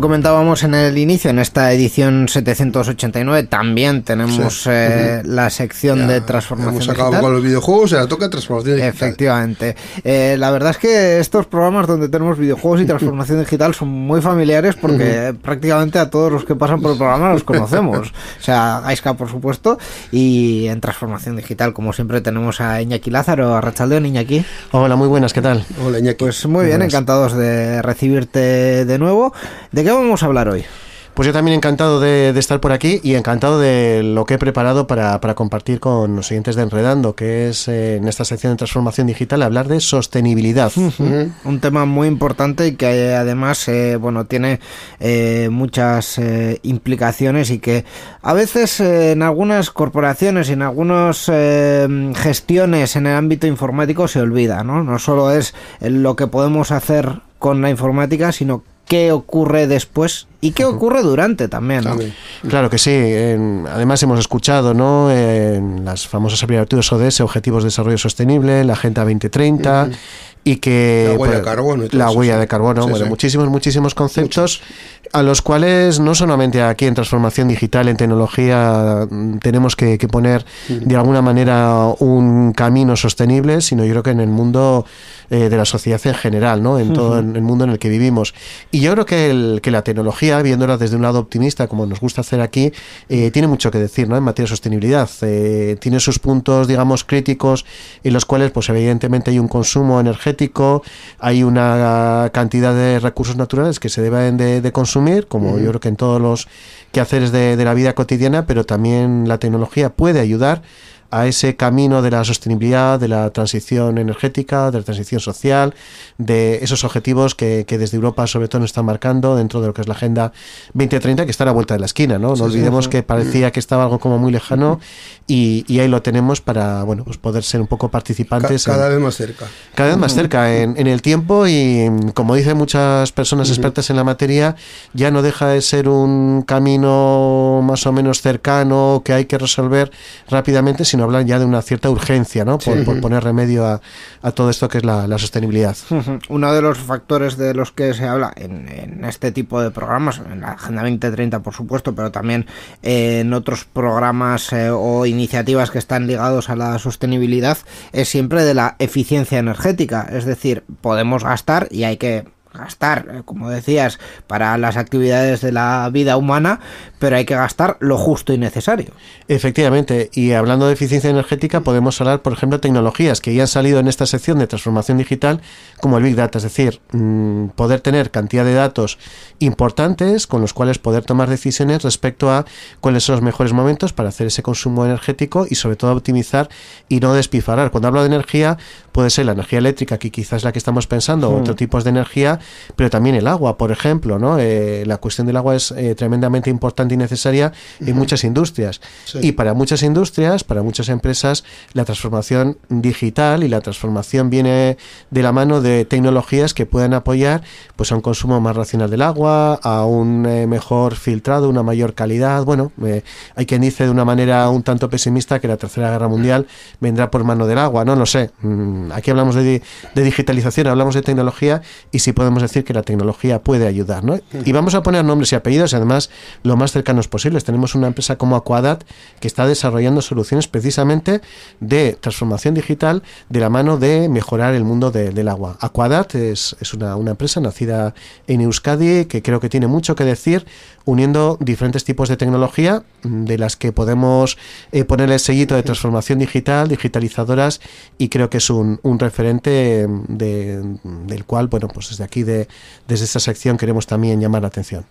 comentábamos en el inicio, en esta edición 789 también tenemos eh, la sección de transformación. con los videojuegos, ahora toca transformación digital. Efectivamente. Eh, la verdad es que estos programas donde tenemos videojuegos y transformación digital son muy familiares porque prácticamente a todos los que pasan por el programa los conocemos. o sea, Aisca por supuesto, y en transformación digital, como siempre, tenemos a Iñaki Lázaro, a Rachaldeón, Iñaki. Hola, muy buenas, ¿qué tal? Hola, Iñaki. Pues muy, bien, encantados de recibirte de nuevo. ¿De qué vamos a hablar hoy? Pues yo también encantado de, estar por aquí y encantado de lo que he preparado para, compartir con los siguientes de Enredando, que es eh, en esta sección de transformación digital hablar de sostenibilidad. Un tema muy importante y que eh, además eh, bueno, tiene muchas implicaciones y que a veces en algunas corporaciones, y en algunas gestiones en el ámbito informático se olvida. ¿no? no solo es lo que podemos hacer con la informática, sino qué ocurre después y qué ocurre durante también. Claro que sí. además hemos escuchado ¿no? en las famosas abreviaturas ODS, Objetivos de Desarrollo Sostenible, la Agenda 2030 y que... La huella pues, de carbono. huella de carbono. bueno, muchísimos, muchísimos conceptos a los cuales no solamente aquí en transformación digital, en tecnología, mm, tenemos que, poner de alguna manera un camino sostenible, sino yo creo que en el mundo eh, de la sociedad en general, ¿no? en todo el mundo en el que vivimos. Y yo creo que, el, que la tecnología, viéndola desde un lado optimista, como nos gusta hacer aquí, eh, tiene mucho que decir ¿no? en materia de sostenibilidad. Eh, tiene sus puntos, digamos, críticos, en los cuales, pues evidentemente, hay un consumo energético, hay una cantidad de recursos naturales que se deben de, consumir, como yo creo que en todos los quehaceres de, de la vida cotidiana, pero también la tecnología puede ayudar a ese camino de la sostenibilidad, de la transición energética, de la transición social, de esos objetivos que, desde Europa sobre todo nos están marcando dentro de lo que es la Agenda 2030, que está a la vuelta de la esquina, ¿no? No olvidemos que parecía que estaba algo como muy lejano y, ahí lo tenemos para, bueno, pues poder ser un poco participantes. cada vez más cerca. Cada vez más cerca en, en, el tiempo y, como dicen muchas personas expertas en la materia, ya no deja de ser un camino más o menos cercano que hay que resolver rápidamente, sino hablan ya de una cierta urgencia, ¿no? Por, poner remedio a, todo esto que es la, sostenibilidad. Uno de los factores de los que se habla en, este tipo de programas, en la Agenda 2030 por supuesto, pero también eh, en otros programas eh, o iniciativas que están ligados a la sostenibilidad, es siempre de la eficiencia energética. Es decir, podemos gastar y hay que gastar, eh, como decías, para las actividades de la vida humana, pero hay que gastar lo justo y necesario. Efectivamente, y hablando de eficiencia energética, podemos hablar, por ejemplo, de tecnologías que ya han salido en esta sección de transformación digital, como el Big Data, es decir, mm, poder tener cantidad de datos importantes con los cuales poder tomar decisiones respecto a cuáles son los mejores momentos para hacer ese consumo energético y sobre todo optimizar y no despifarar. Cuando hablo de energía, puede ser la energía eléctrica, que quizás es la que estamos pensando, o otro hmm. tipo de energía, pero también el agua, por ejemplo, ¿no? Eh, la cuestión del agua es eh, tremendamente importante y necesaria en muchas industrias. Y para muchas industrias, para muchas empresas, la transformación digital y la transformación viene de la mano de tecnologías que puedan apoyar pues a un consumo más racional del agua, a un eh, mejor filtrado, una mayor calidad. Bueno, hay quien dice de una manera un tanto pesimista que la Tercera Guerra Mundial vendrá por mano del agua, no lo sé. Mm, aquí hablamos de, de digitalización, hablamos de tecnología y si podemos podemos decir que la tecnología puede ayudar. ¿no? Y vamos a poner nombres y apellidos, y además, lo más cercanos posibles. Tenemos una empresa como Aquadat que está desarrollando soluciones precisamente de transformación digital de la mano de mejorar el mundo del agua. Aquadat es, una, empresa nacida en Euskadi que creo que tiene mucho que decir uniendo diferentes tipos de tecnología mm, de las que podemos eh, poner el sellito de transformación digital, digitalizadoras y creo que es un, referente mm, del cual, bueno, pues desde aquí desde esa sección queremos también llamar la atención.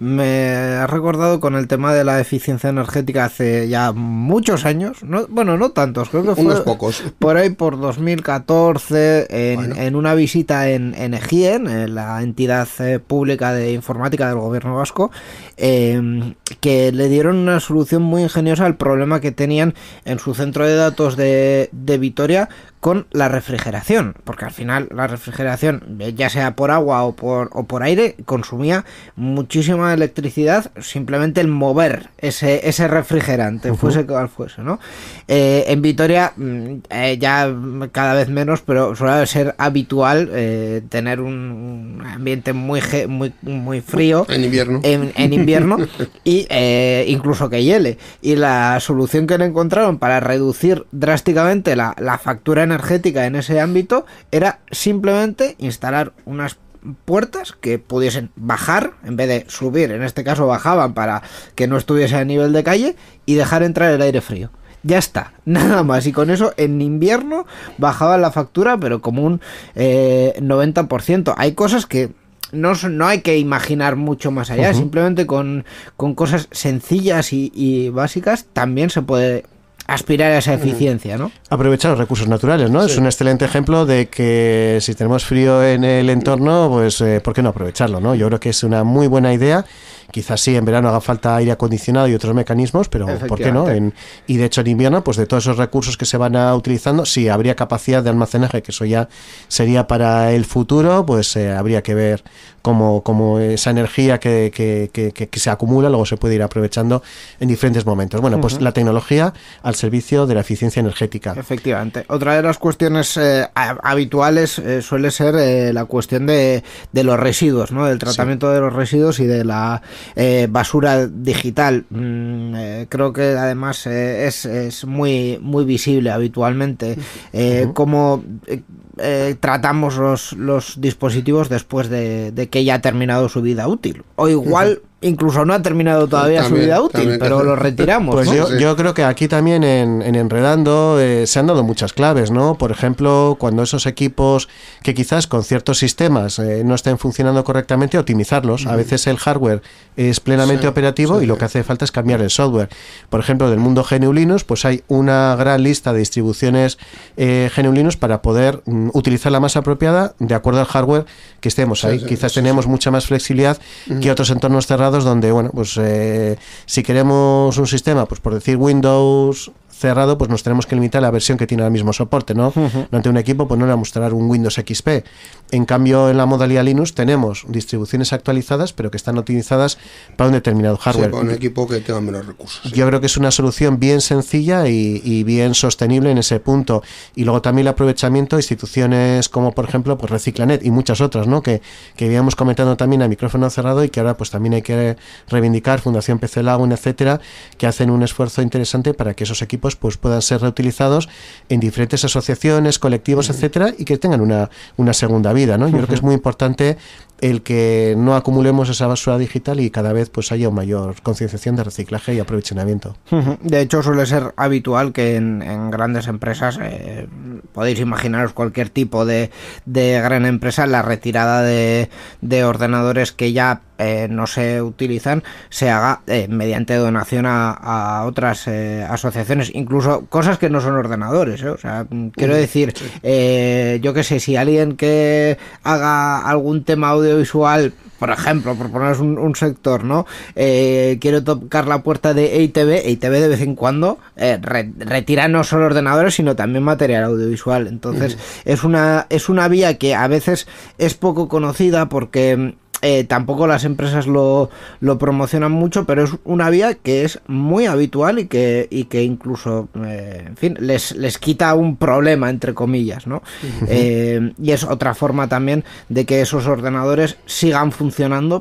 Me ha recordado con el tema de la eficiencia energética hace ya muchos años, bueno, no tantos, creo que unos pocos. Por ahí por 2014 en, una visita en, en EGIEN, la entidad eh, pública de informática del gobierno vasco, em, que le dieron una solución muy ingeniosa al problema que tenían en su centro de datos de, de Vitoria con la refrigeración, porque al final la refrigeración, ya sea por agua o por, o por aire, consumía muchísima electricidad simplemente el mover ese, ese refrigerante, fuese cual fuese, ¿no? Eh, en Vitoria mm, eh, ya cada vez menos, pero suele ser habitual eh, tener un ambiente muy, muy, muy frío. En invierno. En, invierno, y incluso que hiele. Y la solución que le encontraron para reducir drásticamente la, la factura en energética en ese ámbito era simplemente instalar unas puertas que pudiesen bajar, en vez de subir, en este caso bajaban para que no estuviese a nivel de calle, y dejar entrar el aire frío. Ya está, nada más. Y con eso en invierno bajaba la factura, pero como un 90%. Eh, hay cosas que no, no, hay que imaginar mucho más allá, simplemente con, con, cosas sencillas y, básicas también se puede aspirar a esa eficiencia, ¿no? Aprovechar los recursos naturales, ¿no? Es un excelente ejemplo de que si tenemos frío en el entorno, pues eh, ¿por qué no aprovecharlo, no? Yo creo que es una muy buena idea Quizás sí, en verano haga falta aire acondicionado y otros mecanismos, pero ¿por qué no? y de hecho en invierno, pues de todos esos recursos que se van a utilizando, si sí, habría capacidad de almacenaje, que eso ya sería para el futuro, pues eh, habría que ver cómo, esa energía que, que, se acumula luego se puede ir aprovechando en diferentes momentos. Bueno, pues la tecnología al servicio de la eficiencia energética. Efectivamente. Otra de las cuestiones eh, habituales eh, suele ser la cuestión de, de, los residuos, ¿no? Del tratamiento de los residuos y de la eh, basura digital. Mm, eh, creo que además eh, es, es, muy, muy visible habitualmente cómo tratamos los, los dispositivos después de, que ya ha terminado su vida útil. O igual incluso no ha terminado todavía su vida útil, pero lo retiramos. Pues yo, creo que aquí también en, Enredando eh, se han dado muchas claves, ¿no? Por ejemplo, cuando esos equipos que quizás con ciertos sistemas eh, no estén funcionando correctamente, optimizarlos. A veces el hardware es plenamente operativo y lo que hace falta es cambiar el software. Por ejemplo, del mundo GNU Linux, pues hay una gran lista de distribuciones eh, Linux para poder mm, utilizar la más apropiada de acuerdo al hardware que estemos ahí. quizás tenemos mucha más flexibilidad que otros entornos cerrados donde, bueno, pues eh, si queremos un sistema, pues por decir Windows cerrado, pues nos tenemos que limitar a la versión que tiene el mismo soporte, ¿no? un equipo, pues no le va a mostrar un Windows XP. En cambio, en la modalidad Linux tenemos distribuciones actualizadas, pero que están utilizadas para un determinado hardware. para un equipo que tenga menos recursos. Yo creo que es una solución bien sencilla y, bien sostenible en ese punto. Y luego también el aprovechamiento, de instituciones como, por ejemplo, pues Reciclanet y muchas otras, ¿no? Que, habíamos comentado también a micrófono cerrado y que ahora pues también hay que reivindicar, Fundación PC Lagoon, etcétera, que hacen un esfuerzo interesante para que esos equipos pues puedan ser reutilizados en diferentes asociaciones, colectivos, etcétera, y que tengan una, segunda vida, Yo creo que es muy importante el que no acumulemos esa basura digital y cada vez pues haya mayor concienciación de reciclaje y aprovechamiento. De hecho, suele ser habitual que en, grandes empresas, eh, podéis imaginaros cualquier tipo de, de, gran empresa, la retirada de, de ordenadores que ya eh, no se utilizan se haga eh, mediante donación a, otras eh, asociaciones, incluso cosas que no son ordenadores. O sea, quiero mm, decir, yo que sé, si alguien que haga algún tema audiovisual por ejemplo, por poner un, sector, ¿no? Eh, quiero tocar la puerta de EITB, EITB de vez en cuando eh, retira no solo ordenadores, sino también material audiovisual. Entonces, es, una, es una vía que a veces es poco conocida porque eh, tampoco las empresas lo, lo, promocionan mucho, pero es una vía que es muy habitual y que, y que incluso, en fin, les, les, quita un problema, entre comillas, ¿no? y es otra forma también de que esos ordenadores sigan funcionando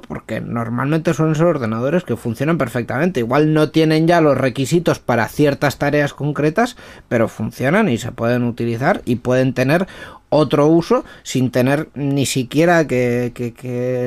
porque normalmente son ser ordenadores que funcionan perfectamente. Igual no tienen ya los requisitos para ciertas tareas concretas, pero funcionan y se pueden utilizar y pueden tener otro uso sin tener ni siquiera que,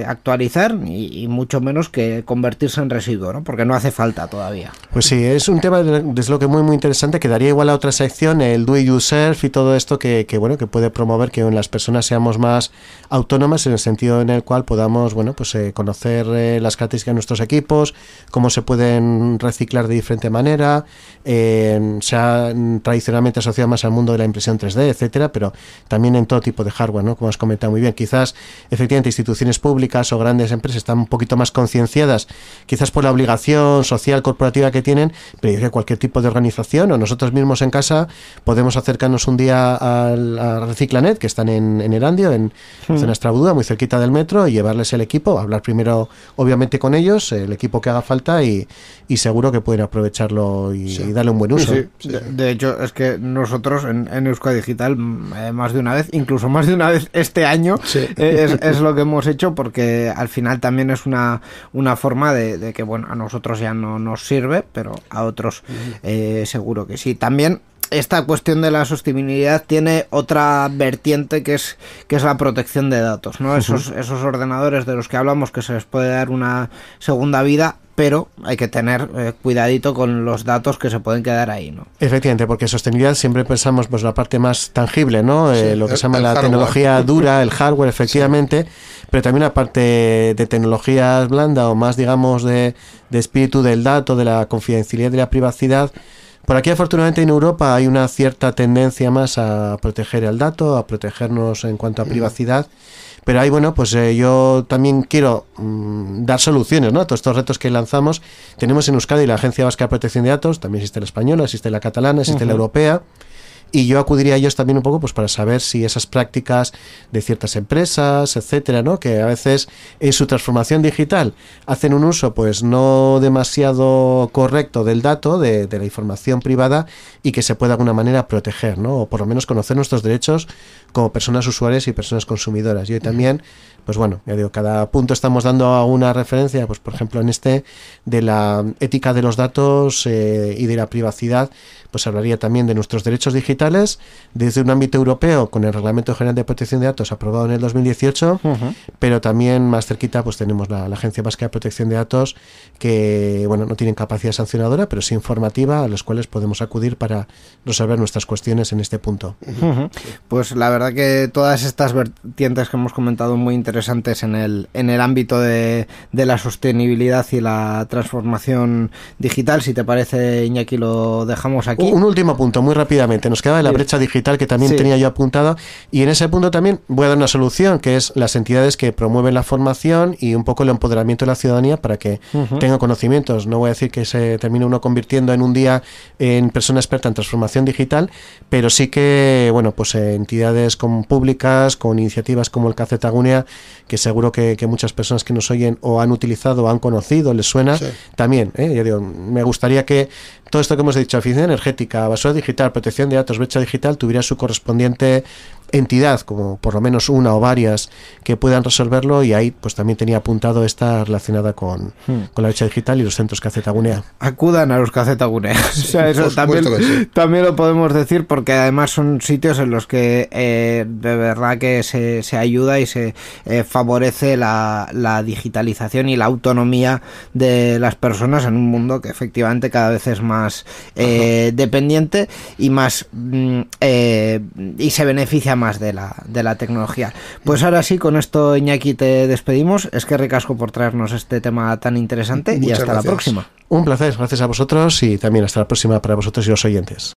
actualizar y, mucho menos que convertirse en residuo, porque no hace falta todavía. Pues sí, es un tema desde lo que muy muy interesante que daría igual a otra sección, el do it yourself y todo esto que, bueno que puede promover que las personas seamos más autónomas en el sentido en el cual podamos bueno pues eh, conocer eh, las características de nuestros equipos, cómo se pueden reciclar de diferente manera, eh, se ha tradicionalmente asociado más al mundo de la impresión 3D, etcétera, pero también en todo tipo de hardware, ¿no? Como has comentado muy bien, quizás efectivamente instituciones públicas o grandes empresas están un poquito más concienciadas, quizás por la obligación social corporativa que tienen, pero yo que cualquier tipo de organización o nosotros mismos en casa podemos acercarnos un día al, a Reciclanet, que están en, en Erandio, en zona hmm. Estrabuda, muy cerquita del metro, y llevarles el equipo hablar primero obviamente con ellos, el equipo que haga falta y, seguro que pueden aprovecharlo y, darle un buen uso. de, hecho, es que nosotros en, en Euskadi Digital mm, eh, más de una vez, incluso más de una vez este año, eh, es, lo que hemos hecho porque al final también es una, una forma de, que, bueno, a nosotros ya no nos sirve, pero a otros eh, seguro que sí. También esta cuestión de la sostenibilidad tiene otra vertiente que es, que es la protección de datos, ¿no? Esos, esos ordenadores de los que hablamos que se les puede dar una segunda vida, pero hay que tener eh, cuidadito con los datos que se pueden quedar ahí, ¿no? Efectivamente, porque sostenibilidad siempre pensamos pues la parte más tangible, ¿no? Eh, lo que se llama la tecnología dura, el hardware, efectivamente, pero también la parte de tecnologías blanda o más, digamos, de, de espíritu del dato, de la confidencialidad, de la privacidad, por aquí afortunadamente en Europa hay una cierta tendencia más a proteger el dato, a protegernos en cuanto a privacidad. Pero ahí, bueno, pues eh, yo también quiero mm, dar soluciones ¿no? a todos estos retos que lanzamos. Tenemos en Euskadi la Agencia Vasca de Protección de Datos, también existe la española, existe la catalana, existe la europea y yo acudiría a ellos también un poco pues para saber si esas prácticas de ciertas empresas, etcétera, ¿no? que a veces en su transformación digital hacen un uso pues no demasiado correcto del dato, de, la información privada y que se pueda de alguna manera proteger, ¿no? o por lo menos conocer nuestros derechos como personas usuarias y personas consumidoras. Y también, pues bueno, ya digo, cada punto estamos dando una referencia, pues por ejemplo en este de la ética de los datos eh, y de la privacidad, pues hablaría también de nuestros derechos digitales desde un ámbito europeo con el Reglamento General de Protección de Datos aprobado en el 2018, pero también más cerquita pues tenemos la, Agencia Vasca de Protección de Datos que, bueno, no tienen capacidad sancionadora, pero sí informativa a los cuales podemos acudir para resolver nuestras cuestiones en este punto. Pues la verdad que todas estas vertientes que hemos comentado muy interesantes en el, en el ámbito de, la sostenibilidad y la transformación digital, si te parece Iñaki lo dejamos aquí un último punto, muy rápidamente. Nos quedaba la brecha digital que también tenía yo apuntado Y en ese punto también voy a dar una solución, que es las entidades que promueven la formación y un poco el empoderamiento de la ciudadanía para que tenga conocimientos. No voy a decir que se termine uno convirtiendo en un día en persona experta en transformación digital, pero sí que, bueno, pues entidades con públicas, con iniciativas como el Cacetagunea, que seguro que, muchas personas que nos oyen o han utilizado o han conocido, les suena, también. ¿eh? me gustaría que todo esto que hemos dicho, eficiencia energética, basura digital, protección de datos, brecha digital, tuviera su correspondiente entidad, como por lo menos una o varias, que puedan resolverlo y ahí pues también tenía apuntado esta relacionada con, hmm. la brecha digital y los centros Cacetagunea. Acudan a los que eso también, lo podemos decir porque además son sitios en los que eh, de verdad que se, ayuda y se eh, favorece la, digitalización y la autonomía de las personas en un mundo que efectivamente cada vez es más eh, dependiente y más mm, y se beneficia más de la, de la tecnología. Pues ahora sí, con esto Iñaki te despedimos. Es que recasco por traernos este tema tan interesante y hasta la próxima. Un placer, gracias a vosotros y también hasta la próxima para vosotros y los oyentes.